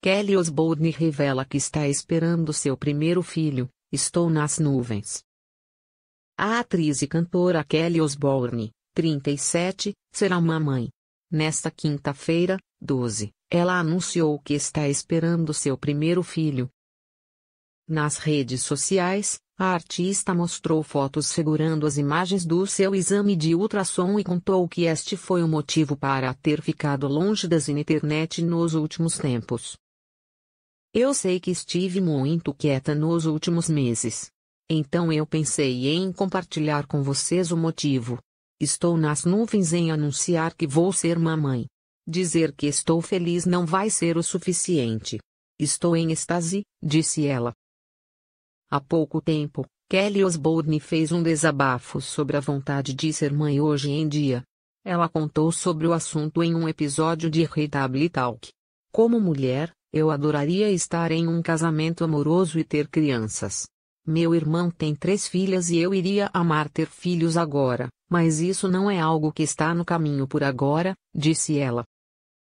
Kelly Osbourne revela que está esperando seu primeiro filho, Estou nas nuvens. A atriz e cantora Kelly Osbourne, 37, será uma mãe. Nesta quinta-feira, 12, ela anunciou que está esperando seu primeiro filho. Nas redes sociais, a artista mostrou fotos segurando as imagens do seu exame de ultrassom e contou que este foi o motivo para ter ficado longe das internet nos últimos tempos. Eu sei que estive muito quieta nos últimos meses. Então eu pensei em compartilhar com vocês o motivo. Estou nas nuvens em anunciar que vou ser mamãe. Dizer que estou feliz não vai ser o suficiente. Estou em êxtase, disse ela. Há pouco tempo, Kelly Osbourne fez um desabafo sobre a vontade de ser mãe hoje em dia. Ela contou sobre o assunto em um episódio de Retably Talk. Como mulher, eu adoraria estar em um casamento amoroso e ter crianças. Meu irmão tem três filhas e eu iria amar ter filhos agora, mas isso não é algo que está no caminho por agora, disse ela.